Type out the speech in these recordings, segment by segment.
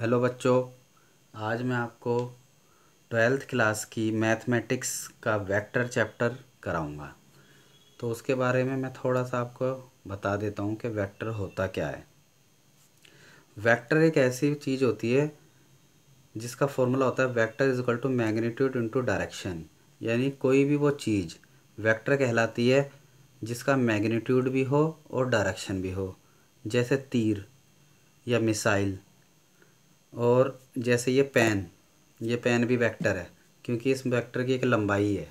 Hello बच्चों आज मैं आपको ट्वेल्थ क्लास की मैथमेटिक्स का वेक्टर चैप्टर कराऊंगा तो उसके बारे में मैं थोड़ा सा आपको बता देता हूँ कि वेक्टर होता क्या है वेक्टर एक ऐसी चीज़ होती है जिसका फॉर्मूला होता है vector is equal to magnitude into direction यानी कोई भी वो चीज़ वैक्टर कहलाती है जिसका मैग्नीट्यूड भी हो और डायरेक्शन भी हो जैसे तीर या मिसाइल और जैसे ये पेन ये पेन भी वेक्टर है क्योंकि इस वेक्टर की एक लंबाई है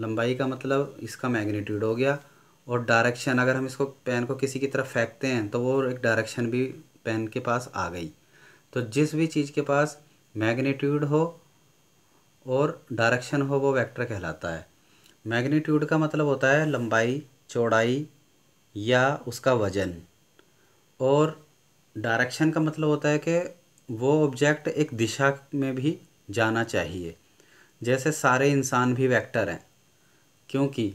लंबाई का मतलब इसका मैग्नीट्यूड हो गया और डायरेक्शन अगर हम इसको पेन को किसी की तरफ फेंकते हैं तो वो एक डायरेक्शन भी पेन के पास आ गई तो जिस भी चीज़ के पास मैग्नीट्यूड हो और डायरेक्शन हो वो वेक्टर कहलाता है मैग्नीट्यूड का मतलब होता है लंबाई चौड़ाई या उसका वजन और डायरेक्शन का मतलब होता है कि वो ऑब्जेक्ट एक दिशा में भी जाना चाहिए जैसे सारे इंसान भी वेक्टर हैं क्योंकि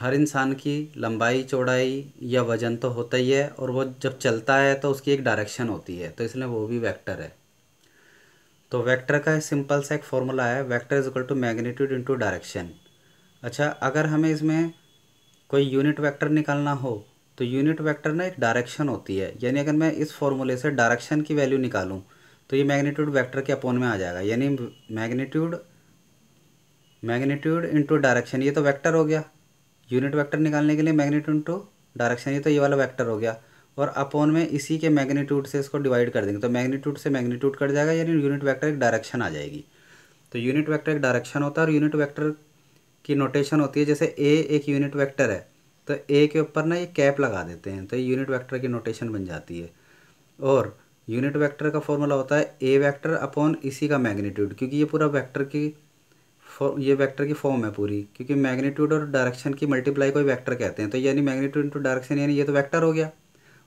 हर इंसान की लंबाई चौड़ाई या वज़न तो होता ही है और वो जब चलता है तो उसकी एक डायरेक्शन होती है तो इसलिए वो भी वेक्टर है तो वेक्टर का सिंपल सा एक फॉर्मूला है vector is equal to magnitude into direction अच्छा अगर हमें इसमें कोई यूनिट वेक्टर निकालना हो तो यूनिट वेक्टर ना एक डायरेक्शन होती है यानी अगर मैं इस फॉर्मूले से डायरेक्शन की वैल्यू निकालूं तो ये मैग्नीट्यूड वेक्टर के अपोन में आ जाएगा यानी मैग्नीट्यूड मैग्नीट्यूड इंटू डायरेक्शन ये तो वेक्टर हो गया यूनिट वैक्टर निकालने के लिए मैग्नीट्यूड इंटू डायरेक्शन ये तो ये वाला वैक्टर हो गया और अपोन में इसी के मैग्नीट्यूड से इसको डिवाइड कर देंगे तो मैग्नीट्यूड से मैग्नीट्यूड कट जाएगा यानी यूनिट वैक्टर एक डायरेक्शन आ जाएगी तो यूनिट वैक्टर एक डायरेक्शन होता है और यूनिट वैक्टर की नोटेशन होती है जैसे ए एक यूनिट वैक्टर है तो ए के ऊपर ना ये कैप लगा देते हैं तो ये यूनिट वैक्टर की नोटेशन बन जाती है और यूनिट वैक्टर का फॉर्मूला होता है ए वैक्टर अपॉन इसी का मैग्नीट्यूड क्योंकि ये पूरा वैक्टर की ये वेक्टर की फॉर्म है पूरी क्योंकि मैग्नीट्यूड और डायरेक्शन की मल्टीप्लाई को वेक्टर कहते हैं तो यानी मैग्नीट्यूड इंटू डायरेक्शन यानी ये तो वेक्टर हो गया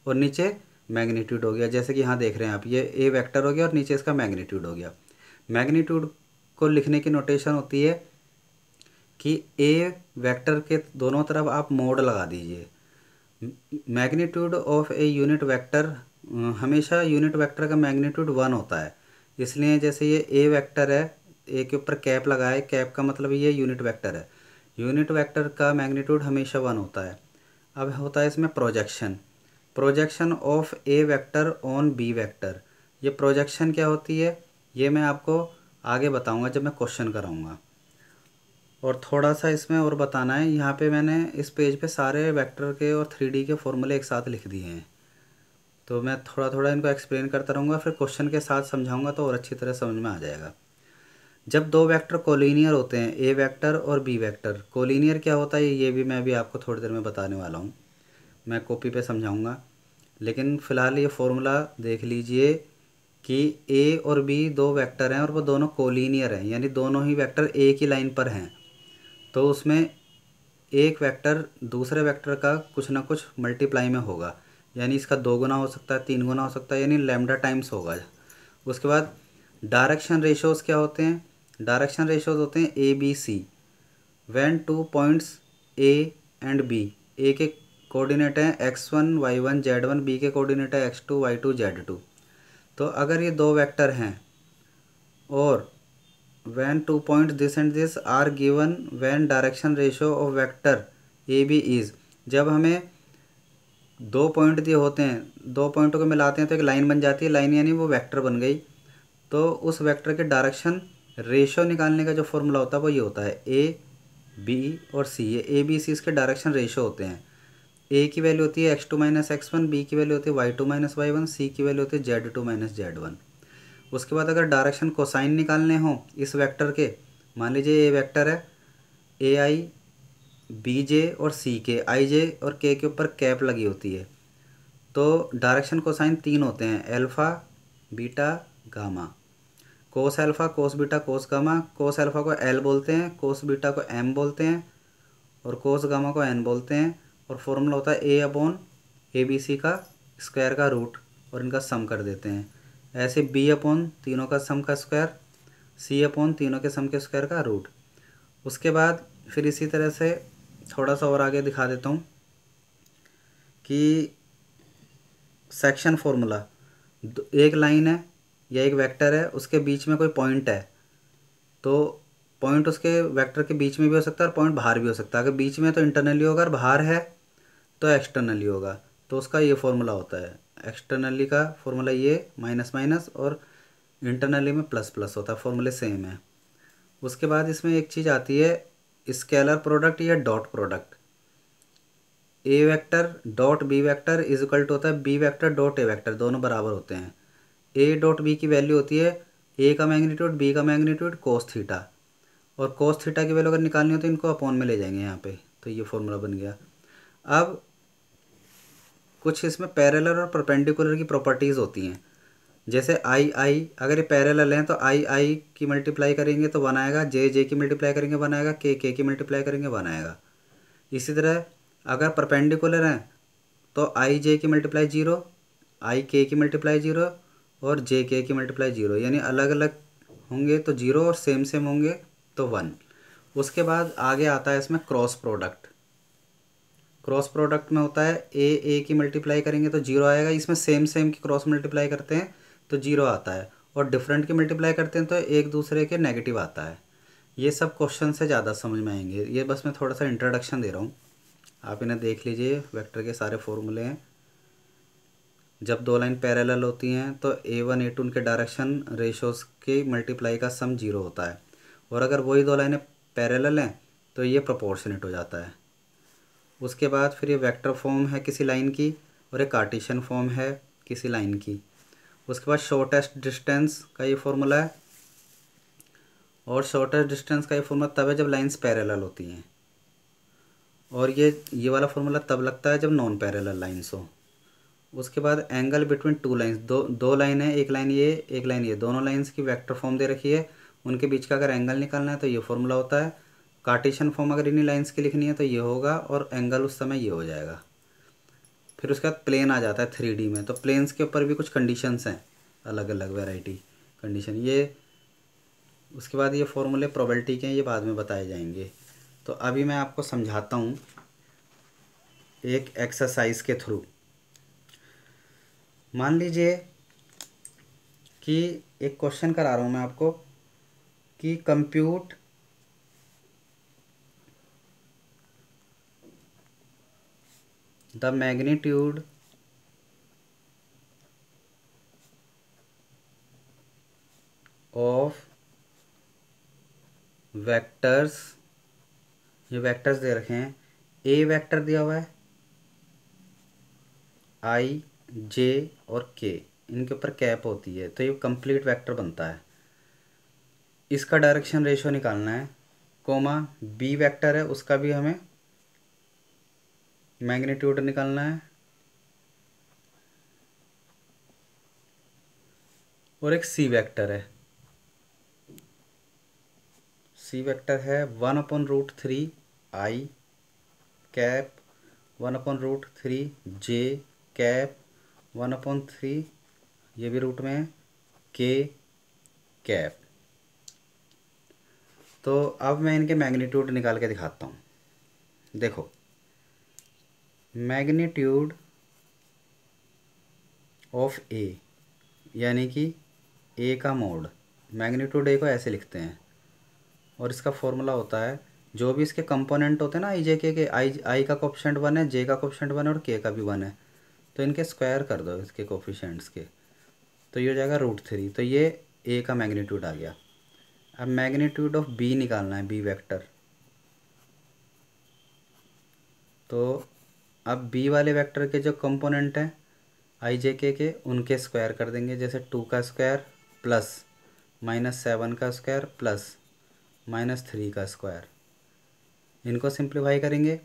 और नीचे मैग्नीट्यूड हो गया जैसे कि यहाँ देख रहे हैं आप ये ए वेक्टर हो गया और नीचे इसका मैग्नीट्यूड हो गया मैग्नीट्यूड को लिखने की नोटेशन होती है कि ए वेक्टर के दोनों तरफ आप मोड लगा दीजिए magnitude of a unit vector हमेशा यूनिट वेक्टर का मैग्नीट्यूड वन होता है इसलिए जैसे ये ए वेक्टर है ए के ऊपर कैप लगाए कैप का मतलब ये यूनिट वेक्टर है यूनिट वेक्टर का मैग्नीट्यूड हमेशा वन होता है अब होता है इसमें projection projection of A vector on B vector ये प्रोजेक्शन क्या होती है ये मैं आपको आगे बताऊंगा जब मैं क्वेश्चन कराऊंगा और थोड़ा सा इसमें और बताना है यहाँ पे मैंने इस पेज पे सारे वेक्टर के और थ्री के फॉर्मूले एक साथ लिख दिए हैं तो मैं थोड़ा थोड़ा इनको एक्सप्लेन करता रहूँगा फिर क्वेश्चन के साथ समझाऊँगा तो और अच्छी तरह समझ में आ जाएगा जब दो वेक्टर कोलिनियर होते हैं ए वेक्टर और बी वेक्टर कोलिनियर क्या होता है ये भी मैं अभी आपको थोड़ी देर में बताने वाला हूँ मैं कॉपी पे समझाऊँगा लेकिन फ़िलहाल ये फॉर्मूला देख लीजिए कि ए और बी दो वेक्टर हैं और वो दोनों कोलिनियर हैं यानी दोनों ही वेक्टर ए की लाइन पर हैं तो उसमें एक वेक्टर दूसरे वेक्टर का कुछ ना कुछ मल्टीप्लाई में होगा यानी इसका दो गुना हो सकता है तीन गुना हो सकता है यानी लेमडा टाइम्स होगा उसके बाद डायरेक्शन रेशोज़ क्या होते हैं डायरेक्शन रेशोज़ होते हैं A B C when two points A and B A के कोऑर्डिनेट हैं X one Y one Z one B के कोऑर्डिनेट है X two Y two Z two तो अगर ये दो वेक्टर हैं और when two points this and this are given when direction ratio of vector B is जब हमें दो पॉइंट दिए होते हैं दो पॉइंटों को मिलाते हैं तो एक लाइन बन जाती है लाइन यानी वो वेक्टर बन गई तो उस वेक्टर के डायरेक्शन रेशो निकालने का जो फॉर्मूला होता है वो ये होता है ए बी और सी ये ए बी सी इसके डायरेक्शन रेशो होते हैं ए की वैल्यू होती है X two minus X one B की वैल्यू होती है Y two minus Y one C की वैल्यू होती है Z two minus Z one उसके बाद अगर डायरेक्शन को साइन निकालने हों इस वेक्टर के मान लीजिए ये वेक्टर है ए आई बी जे और सी के आई जे और के के ऊपर कैप लगी होती है तो डायरेक्शन कोसाइन तीन होते हैं alpha beta gamma cos alpha cos beta cos gamma cos alpha को एल बोलते हैं कोस बीटा को एम बोलते हैं और कोस गामा को एन बोलते हैं और फॉर्मूला होता है ए अबोन ए बी सी का स्क्वायर का रूट और इनका सम कर देते हैं ऐसे b अपॉन तीनों का सम का स्क्वायर c अपॉन तीनों के सम के स्क्वायर का रूट उसके बाद फिर इसी तरह से थोड़ा सा और आगे दिखा देता हूँ कि सेक्शन फॉर्मूला एक लाइन है या एक वेक्टर है उसके बीच में कोई पॉइंट है तो पॉइंट उसके वेक्टर के बीच में भी हो सकता है और पॉइंट बाहर भी हो सकता है अगर बीच में तो इंटरनली होगा और बाहर है तो एक्सटर्नली होगा तो उसका ये फॉर्मूला होता है एक्सटर्नली का फॉर्मूला ये माइनस माइनस और इंटरनली में प्लस प्लस होता है फॉर्मूले सेम है उसके बाद इसमें एक चीज़ आती है स्केलर प्रोडक्ट या dot product A vector dot B vector is equal to होता है B vector dot A vector दोनों बराबर होते हैं ए डॉट बी की वैल्यू होती है ए का मैग्नीट्यूड बी का मैग्नीट्यूड कोस थीटा और कोस थीटा की वैल्यू अगर निकालनी हो तो इनको अपॉन में ले जाएंगे यहाँ पे तो ये फॉर्मूला बन गया अब कुछ इसमें पैरेलल और परपेंडिकुलर की प्रॉपर्टीज़ होती हैं जैसे आई आई अगर ये पैरेलल हैं तो आई आई की मल्टीप्लाई करेंगे तो वन आएगा जे जे की मल्टीप्लाई करेंगे वन आएगा के के की मल्टीप्लाई करेंगे वन आएगा इसी तरह अगर परपेंडिकुलर हैं तो आई जे की मल्टीप्लाई जीरो आई के की मल्टीप्लाई जीरो और जे के की मल्टीप्लाई जीरो यानी अलग अलग होंगे तो जीरो और सेम सेम होंगे तो वन उसके बाद आगे आता है इसमें क्रॉस प्रोडक्ट क्रॉस प्रोडक्ट में होता है ए ए की मल्टीप्लाई करेंगे तो जीरो आएगा इसमें सेम सेम की क्रॉस मल्टीप्लाई करते हैं तो जीरो आता है और डिफरेंट की मल्टीप्लाई करते हैं तो एक दूसरे के नेगेटिव आता है ये सब क्वेश्चन से ज़्यादा समझ में आएंगे ये बस मैं थोड़ा सा इंट्रोडक्शन दे रहा हूँ आप इन्हें देख लीजिए वैक्टर के सारे फॉर्मूले हैं जब दो लाइन पैरेलल होती हैं तो ए वन ए टू उनके डायरेक्शन रेशोस के मल्टीप्लाई का सम जीरो होता है और अगर वही दो लाइनें पैरेलल हैं तो ये प्रोपोर्शनेट हो जाता है उसके बाद फिर ये वेक्टर फॉर्म है किसी लाइन की और ये कार्टिशन फॉर्म है किसी लाइन की उसके बाद शॉर्टेस्ट डिस्टेंस का ये फॉर्मूला है और शॉर्टेस्ट डिस्टेंस का ये फॉर्मूला तब है जब लाइंस पैरेलल होती हैं और ये ये वाला फॉर्मूला तब लगता है जब नॉन पैरेलल लाइंस हो उसके बाद एंगल बिटवीन टू लाइंस दो दो लाइन है एक लाइन ये एक लाइन ये दोनों लाइन्स की वैक्टर फॉर्म दे रखी है उनके बीच का अगर एंगल निकालना है तो ये फॉर्मूला होता है कार्टेशन फॉर्म अगर इन्हीं लाइन्स की लिखनी है तो ये होगा और एंगल उस समय ये हो जाएगा फिर उसके बाद प्लेन आ जाता है थ्री में तो प्लेन्स के ऊपर भी कुछ कंडीशंस हैं अलग अलग वेराइटी कंडीशन ये उसके बाद ये फॉर्मूले प्रोबेबिलिटी के हैं ये बाद में बताए जाएंगे तो अभी मैं आपको समझाता हूँ एक एक्सरसाइज के थ्रू मान लीजिए कि एक क्वेश्चन करा रहा हूँ मैं आपको कि compute the magnitude of vectors ये वैक्टर्स दे रखे हैं ए वैक्टर दिया हुआ है आई जे और के इनके ऊपर कैप होती है तो ये कंप्लीट वेक्टर बनता है इसका डायरेक्शन रेशियो निकालना है कोमा बी वेक्टर है उसका भी हमें मैग्नीट्यूड निकालना है और एक सी वेक्टर है सी वेक्टर है one upon root three I cap one upon root three J cap one upon three ये भी रूट में है के कैप तो अब मैं इनके मैग्नीट्यूड निकाल के दिखाता हूँ देखो मैग्नीट्यूड ऑफ ए यानी कि ए का मोड मैग्नीट्यूड ए को ऐसे लिखते हैं और इसका फॉर्मूला होता है जो भी इसके कंपोनेंट होते हैं ना आई जे के आई आई का कॉप्शेंट वन है जे का कॉप्शेंट वन है और के का भी वन है तो इनके स्क्वायर कर दो इसके कोफिशेंट्स के तो ये हो जाएगा रूट थ्री तो ये ए का मैग्नीट्यूड आ गया अब मैग्नीट्यूड ऑफ बी निकालना है बी वेक्टर तो अब बी वाले वेक्टर के जो कंपोनेंट हैं आई जे के के उनके स्क्वायर कर देंगे जैसे टू का स्क्वायर प्लस माइनस सेवन का स्क्वायर प्लस माइनस थ्री का स्क्वायर इनको सिंप्लीफाई करेंगे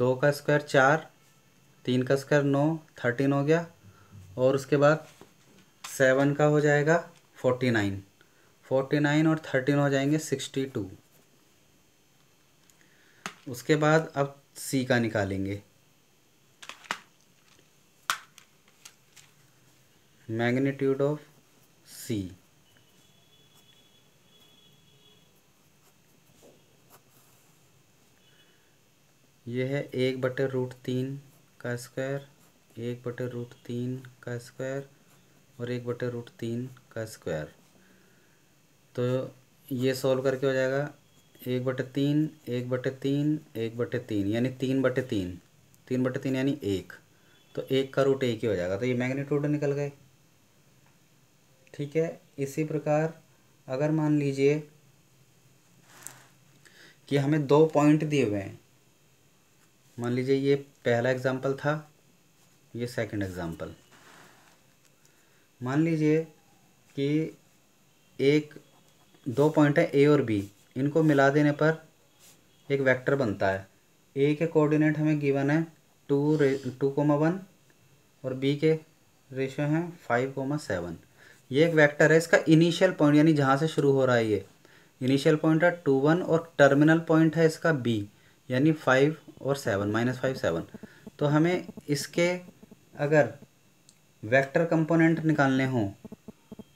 दो का स्क्वायर चार तीन का स्क्वायर नौ थर्टीन हो गया और उसके बाद सेवन का हो जाएगा फोर्टी नाइन फोर्टी नाइन और थर्टीन हो जाएंगे सिक्सटी टू उसके बाद अब सी का निकालेंगे magnitude of C. यह है एक बटे रूट तीन का स्क्वायर एक बटे रूट तीन का स्क्वायर और एक बटे रूट तीन का स्क्वायर तो ये सॉल्व करके हो जाएगा एक बटे तीन एक बटे तीन एक बटे तीन यानी तीन बटे तीन तीन बटे तीन यानी एक तो एक का रूट एक ही हो जाएगा तो ये मैग्नीट्यूड निकल गए ठीक है इसी प्रकार अगर मान लीजिए कि हमें दो पॉइंट दिए हुए हैं मान लीजिए ये पहला एग्जाम्पल था ये सेकंड एग्जाम्पल मान लीजिए कि एक दो पॉइंट है ए और बी इनको मिला देने पर एक वेक्टर बनता है ए के कोऑर्डिनेट हमें गिवन है टू रे टू कोमा वन और बी के रेशो हैं फाइव कोमा सेवन ये एक वेक्टर है इसका इनिशियल पॉइंट यानी जहाँ से शुरू हो रहा है ये इनिशियल पॉइंट है टू वन और टर्मिनल पॉइंट है इसका बी यानी फाइव और सेवन माइनस फाइव सेवन तो हमें इसके अगर वेक्टर कंपोनेंट निकालने हों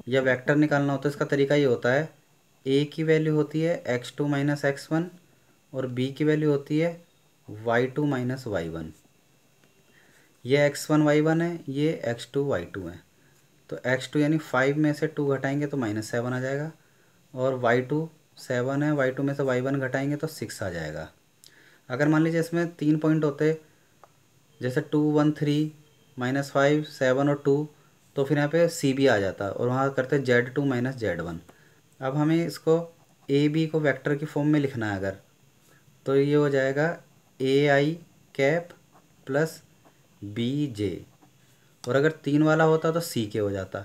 या वेक्टर निकालना हो तो इसका तरीका ये होता है ए की वैल्यू होती है X two minus X one और बी की वैल्यू होती है Y two minus Y one ये एक्स वन वाई वन है ये एक्स टू वाई टू है तो एक्स टू यानी फाइव में से टू घटाएंगे तो माइनस सेवन आ जाएगा और वाई टू सेवन है वाई टू में से वाई वन घटाएंगे तो सिक्स आ जाएगा अगर मान लीजिए इसमें तीन पॉइंट होते जैसे two one three minus five seven और टू तो फिर यहाँ पे सी बी आ जाता और वहाँ करते Z two minus Z one अब हमें इसको ए बी को वेक्टर की फॉर्म में लिखना है अगर तो ये हो जाएगा A I cap plus B J और अगर तीन वाला होता तो सी के हो जाता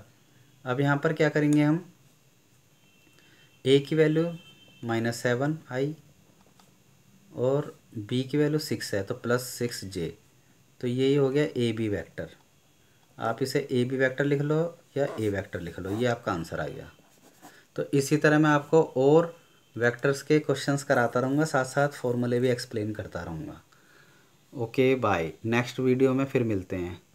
अब यहाँ पर क्या करेंगे हम ए की वैल्यू माइनस सेवन आई और बी की वैल्यू सिक्स है तो प्लस सिक्स जे तो यही हो गया ए बी वैक्टर आप इसे ए बी वैक्टर लिख लो या ए वैक्टर लिख लो ये आपका आंसर आ गया तो इसी तरह मैं आपको और वैक्टर्स के क्वेश्चंस कराता रहूँगा साथ साथ फॉर्मूले भी एक्सप्लेन करता रहूँगा ओके बाय नेक्स्ट वीडियो में फिर मिलते हैं